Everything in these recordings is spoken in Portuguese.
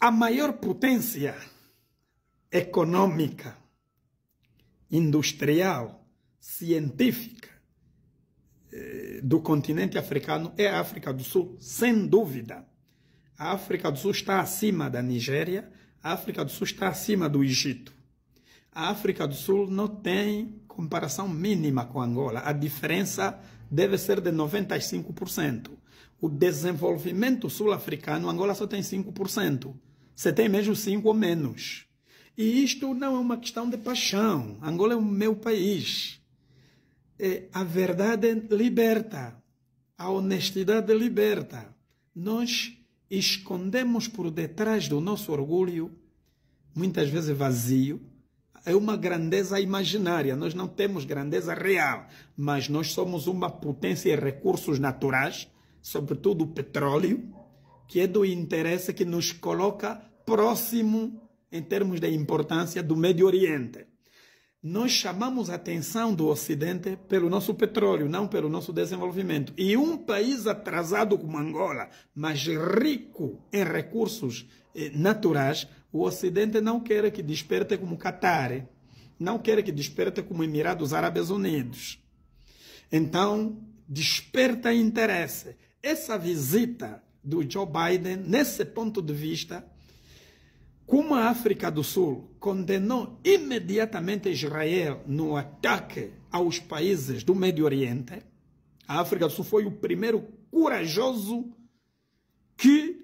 a maior potência econômica, industrial, científica eh, do continente africano é a África do Sul, sem dúvida. A África do Sul está acima da Nigéria, a África do Sul está acima do Egito. A África do Sul não tem comparação mínima com Angola. A diferença deve ser de 95% o desenvolvimento sul-africano, Angola só tem 5%. Você tem mesmo 5% ou menos. E isto não é uma questão de paixão. Angola é o meu país. É, a verdade liberta. A honestidade liberta. Nós escondemos por detrás do nosso orgulho, muitas vezes vazio, é uma grandeza imaginária. Nós não temos grandeza real, mas nós somos uma potência em recursos naturais sobretudo o petróleo, que é do interesse que nos coloca próximo em termos da importância do Médio Oriente. Nós chamamos a atenção do Ocidente pelo nosso petróleo, não pelo nosso desenvolvimento. E um país atrasado como Angola, mas rico em recursos eh, naturais, o Ocidente não quer que desperte como Catar, não quer que desperte como Emirados Árabes Unidos. Então, desperta interesse essa visita do Joe Biden, nesse ponto de vista, como a África do Sul condenou imediatamente Israel no ataque aos países do Médio Oriente, a África do Sul foi o primeiro corajoso que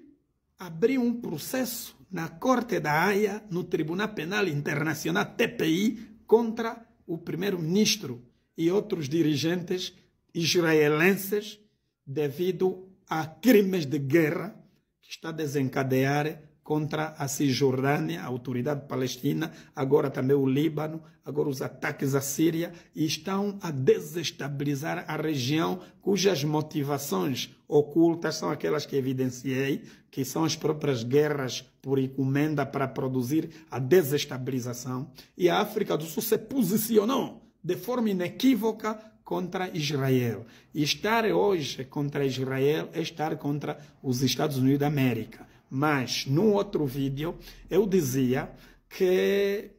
abriu um processo na Corte da Haia, no Tribunal Penal Internacional, TPI, contra o primeiro-ministro e outros dirigentes israelenses devido a crimes de guerra que está a desencadear contra a Cisjordânia, a autoridade palestina, agora também o Líbano, agora os ataques à Síria, e estão a desestabilizar a região cujas motivações ocultas são aquelas que evidenciei, que são as próprias guerras por encomenda para produzir a desestabilização. E a África do Sul se posicionou de forma inequívoca contra Israel. E estar hoje contra Israel é estar contra os Estados Unidos da América. Mas, num outro vídeo, eu dizia que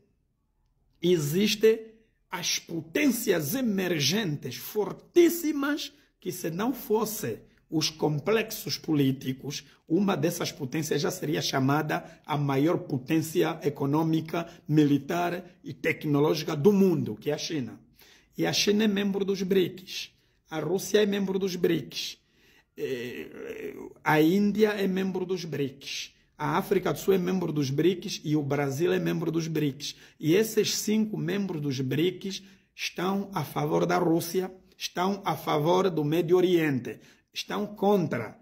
existem as potências emergentes fortíssimas que, se não fosse os complexos políticos, uma dessas potências já seria chamada a maior potência econômica, militar e tecnológica do mundo, que é a China. E a China é membro dos BRICS. A Rússia é membro dos BRICS. É, a Índia é membro dos BRICS. A África do Sul é membro dos BRICS e o Brasil é membro dos BRICS. E esses cinco membros dos BRICS estão a favor da Rússia, estão a favor do Médio Oriente, estão contra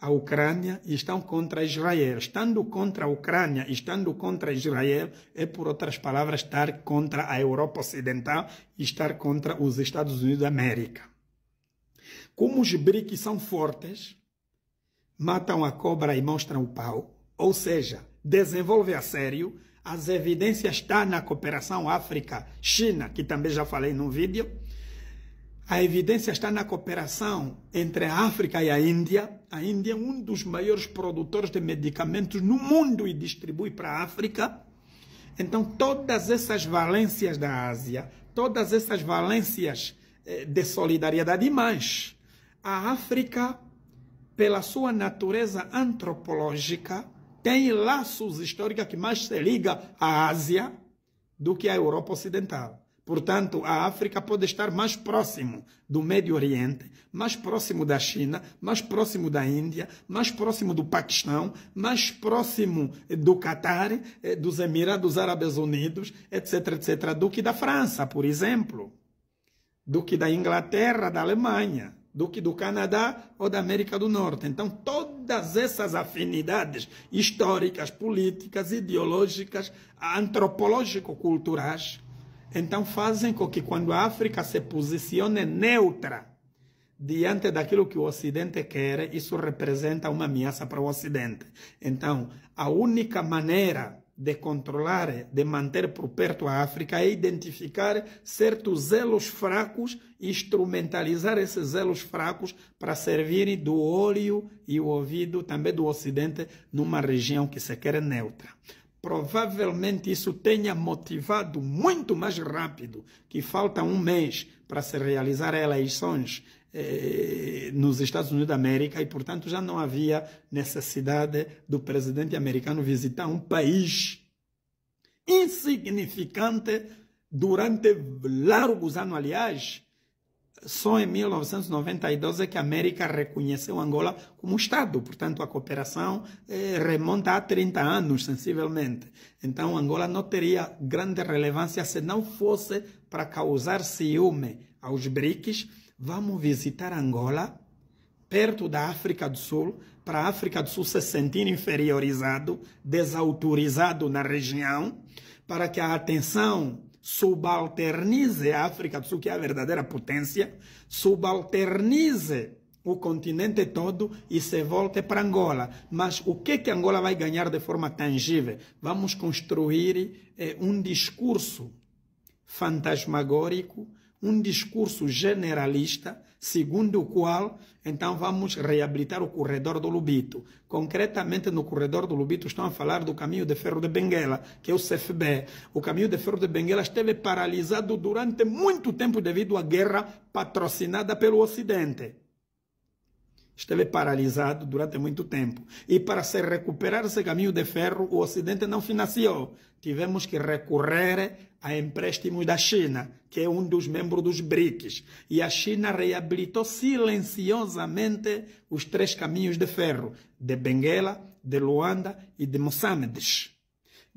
a Ucrânia e estão contra Israel. Estando contra a Ucrânia, estando contra Israel, é, por outras palavras, estar contra a Europa Ocidental e estar contra os Estados Unidos da América. Como os BRICS são fortes, matam a cobra e mostram o pau, ou seja, desenvolve a sério, as evidências estão na cooperação África-China, que também já falei no vídeo, a evidência está na cooperação entre a África e a Índia. A Índia é um dos maiores produtores de medicamentos no mundo e distribui para a África. Então, todas essas valências da Ásia, todas essas valências eh, de solidariedade, mas a África, pela sua natureza antropológica, tem laços históricos que mais se liga à Ásia do que à Europa Ocidental. Portanto, a África pode estar mais próximo do Médio Oriente, mais próximo da China, mais próximo da Índia, mais próximo do Paquistão, mais próximo eh, do Catar, eh, dos Emirados Árabes Unidos, etc., etc., do que da França, por exemplo, do que da Inglaterra, da Alemanha, do que do Canadá ou da América do Norte. Então, todas essas afinidades históricas, políticas, ideológicas, antropológico-culturais então fazem com que quando a África se posicione neutra diante daquilo que o Ocidente quer, isso representa uma ameaça para o Ocidente. Então, a única maneira de controlar, de manter por perto a África é identificar certos zelos fracos e instrumentalizar esses zelos fracos para servir do olho e o ouvido também do Ocidente numa região que se quer neutra provavelmente isso tenha motivado muito mais rápido que falta um mês para se realizar eleições eh, nos Estados Unidos da América e, portanto, já não havia necessidade do presidente americano visitar um país insignificante durante largos anos, aliás, só em 1992 é que a América reconheceu Angola como Estado, portanto a cooperação eh, remonta a 30 anos, sensivelmente. Então Angola não teria grande relevância se não fosse para causar ciúme aos BRICS. Vamos visitar Angola, perto da África do Sul, para a África do Sul se sentir inferiorizado, desautorizado na região, para que a atenção subalternize a África do Sul, que é a verdadeira potência, subalternize o continente todo e se volte para Angola. Mas o que que Angola vai ganhar de forma tangível? Vamos construir eh, um discurso fantasmagórico, um discurso generalista segundo o qual, então vamos reabilitar o corredor do Lubito. Concretamente, no corredor do Lubito, estão a falar do caminho de ferro de Benguela, que é o CFB. O caminho de ferro de Benguela esteve paralisado durante muito tempo devido à guerra patrocinada pelo Ocidente esteve paralisado durante muito tempo. E para se recuperar esse caminho de ferro, o Ocidente não financiou. Tivemos que recorrer a empréstimos da China, que é um dos membros dos BRICS. E a China reabilitou silenciosamente os três caminhos de ferro, de Benguela, de Luanda e de Moçambique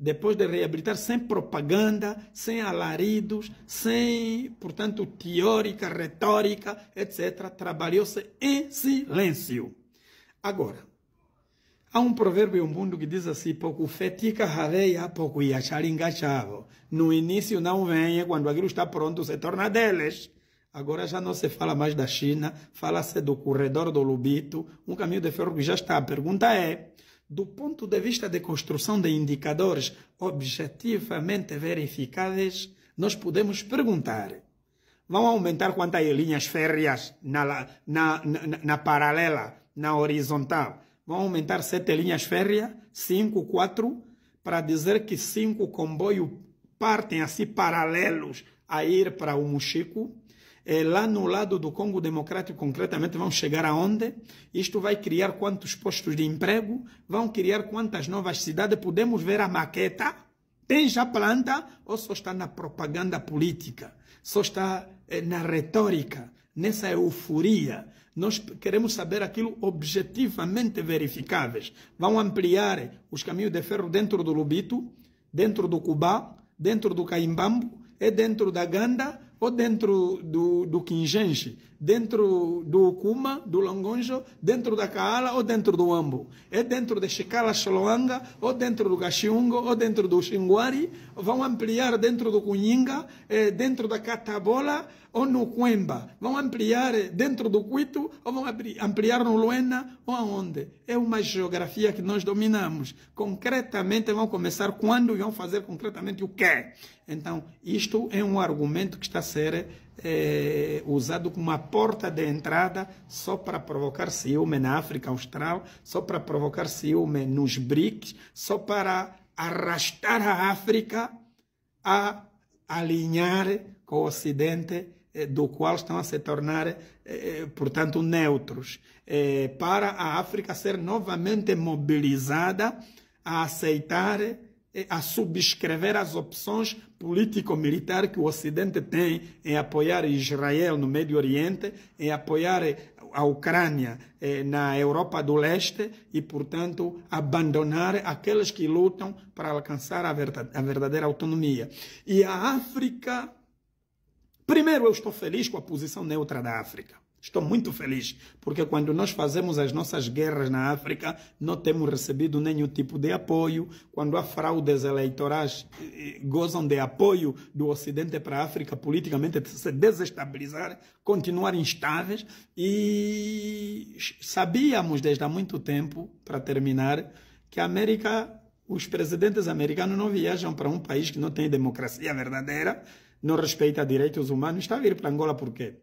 depois de reabilitar, sem propaganda, sem alaridos, sem, portanto, teórica, retórica, etc. Trabalhou-se em silêncio. Agora, há um provérbio mundo que diz assim, pouco fetica raveia, pouco iachar No início não venha, é quando aquilo está pronto se torna deles. Agora já não se fala mais da China, fala-se do corredor do Lubito, um caminho de ferro que já está. A pergunta é, do ponto de vista de construção de indicadores objetivamente verificáveis, nós podemos perguntar: vão aumentar quantas linhas férreas na, na, na, na paralela, na horizontal? Vão aumentar sete linhas férreas? Cinco, quatro? Para dizer que cinco comboios partem assim paralelos a ir para o Muxico? é, lá no lado do Congo Democrático, concretamente, vão chegar aonde? Isto vai criar quantos postos de emprego? Vão criar quantas novas cidades? Podemos ver a maqueta? Tem já planta? Ou só está na propaganda política? Só está é, na retórica? Nessa euforia? Nós queremos saber aquilo objetivamente verificáveis. Vão ampliar os caminhos de ferro dentro do Lubito, dentro do Cubá, dentro do Caimbambo, e é dentro da Ganda, ou dentro do, do Quingenche, dentro do Kuma, do Longonjo, dentro da Kaala ou dentro do Ambo. É dentro de Chicala Xoloanga, ou dentro do Gaxiungo, ou dentro do Xinguari, vão ampliar dentro do Cunhinga, é eh, dentro da Catabola, ou no Coimbra? Vão ampliar dentro do Cuito ou vão ampliar no Luena ou aonde? É uma geografia que nós dominamos. Concretamente vão começar quando e vão fazer concretamente o quê? Então, isto é um argumento que está a ser é, usado como uma porta de entrada só para provocar ciúme na África Austral, só para provocar ciúme nos BRICS, só para arrastar a África a alinhar com o Ocidente eh, do qual estão a se tornar, eh, eh, portanto, neutros, para a África ser novamente mobilizada a aceitar, a subscrever as opções político-militar que o Ocidente tem em apoiar Israel no Médio Oriente, em apoiar a Ucrânia na Europa do Leste e, portanto, abandonar aqueles que lutam para alcançar a verdadeira autonomia. E a África Primeiro, eu estou feliz com a posição neutra da África. Estou muito feliz, porque quando nós fazemos as nossas guerras na África, não temos recebido nenhum tipo de apoio. Quando há fraudes eleitorais, eh, gozam de apoio do Ocidente para a África politicamente se desestabilizar, continuar instáveis. E sabíamos desde há muito tempo, para terminar, que a América, os presidentes americanos não viajam para um país que não tem democracia verdadeira não respeita direitos humanos, está a vir para Angola por quê?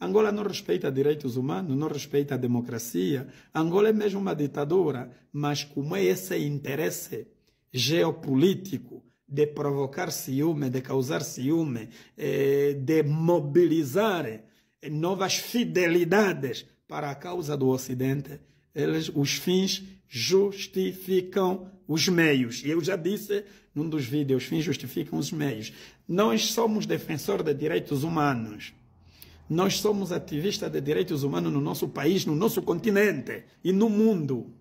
Angola não respeita direitos humanos, não respeita a democracia. Angola é mesmo uma ditadura, mas como é esse interesse geopolítico de provocar ciúme, de causar ciúme, eh, de mobilizar eh, novas fidelidades para a causa do Ocidente, eles, os fins justificam os meios. E eu já disse num dos vídeos, os fins justificam os meios. Nós somos defensores de direitos humanos. Nós somos ativistas de direitos humanos no nosso país, no nosso continente e no mundo.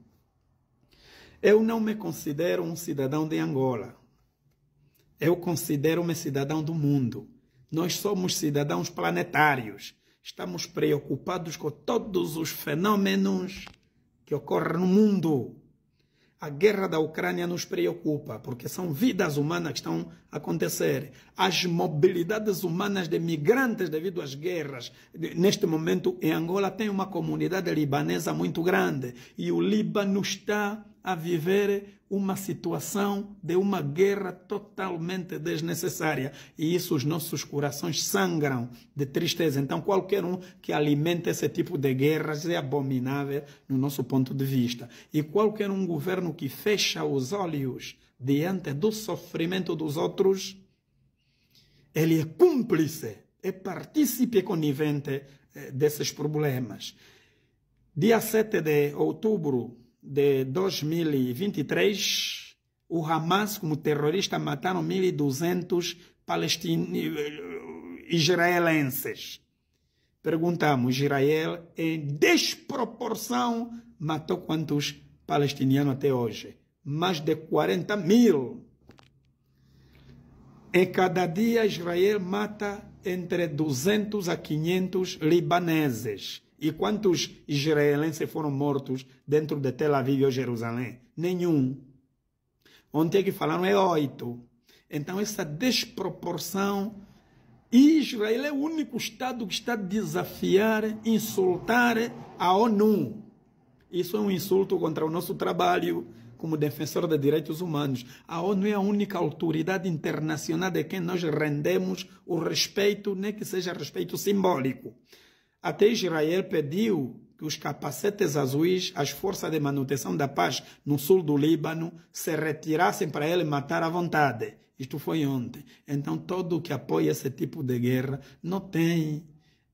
Eu não me considero um cidadão de Angola. Eu considero-me cidadão do mundo. Nós somos cidadãos planetários. Estamos preocupados com todos os fenômenos que ocorre no mundo. A guerra da Ucrânia nos preocupa, porque são vidas humanas que estão a acontecer. As mobilidades humanas de migrantes devido às guerras. Neste momento, em Angola, tem uma comunidade libanesa muito grande. E o Líbano está a viver uma situação de uma guerra totalmente desnecessária. E isso os nossos corações sangram de tristeza. Então, qualquer um que alimenta esse tipo de guerras é abominável no nosso ponto de vista. E qualquer um governo que fecha os olhos diante do sofrimento dos outros, ele é cúmplice, é partícipe conivente eh, desses problemas. Dia 7 de outubro de 2023, o Hamas, como terrorista, mataram 1.200 palestinos, israelenses. Perguntamos, Israel, em desproporção, matou quantos palestinianos até hoje? Mais de 40 mil. E cada dia Israel mata entre 200 a 500 libaneses. E quantos israelenses foram mortos dentro de Tel Aviv ou Jerusalém? Nenhum. Ontem que falaram é oito. Então, essa desproporção. Israel é o único Estado que está a desafiar, insultar a ONU. Isso é um insulto contra o nosso trabalho como defensor de direitos humanos. A ONU é a única autoridade internacional de quem nós rendemos o respeito, nem que seja respeito simbólico. Até Israel pediu que os capacetes azuis, as forças de manutenção da paz no sul do Líbano, se retirassem para ele matar à vontade. Isto foi ontem. Então, todo que apoia esse tipo de guerra não tem,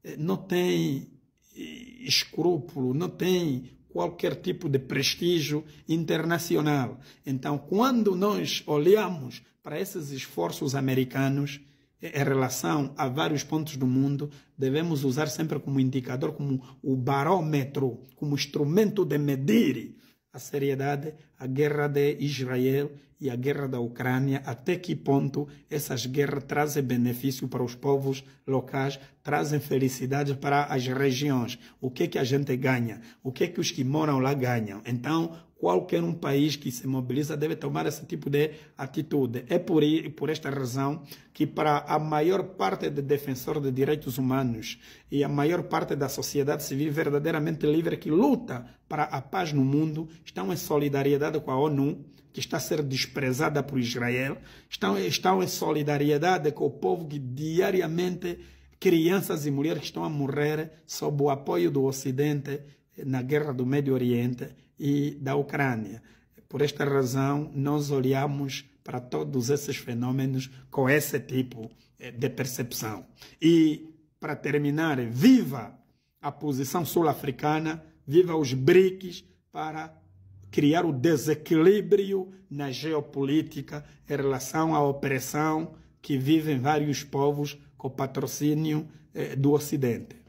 eh, não tem eh, escrúpulo, não tem qualquer tipo de prestígio internacional. Então, quando nós olhamos para esses esforços americanos, em relação a vários pontos do mundo, devemos usar sempre como indicador, como o barômetro, como instrumento de medir a seriedade, a guerra de Israel e a guerra da Ucrânia, até que ponto essas guerras trazem benefício para os povos locais, trazem felicidade para as regiões, o que é que a gente ganha, o que é que os que moram lá ganham. Então, qualquer um país que se mobiliza deve tomar esse tipo de atitude. É por, por esta razão que para a maior parte de defensores de direitos humanos e a maior parte da sociedade civil verdadeiramente livre que luta para a paz no mundo estão em solidariedade com a ONU, que está a ser desprezada por Israel, estão, estão em solidariedade com o povo que diariamente crianças e mulheres que estão a morrer sob o apoio do Ocidente na guerra do Médio Oriente e da Ucrânia. Por esta razão, nós olhamos para todos esses fenômenos com esse tipo eh, de percepção. E, para terminar, viva a posição sul-africana, viva os BRICS para criar o desequilíbrio na geopolítica em relação à opressão que vivem vários povos com patrocínio eh, do Ocidente.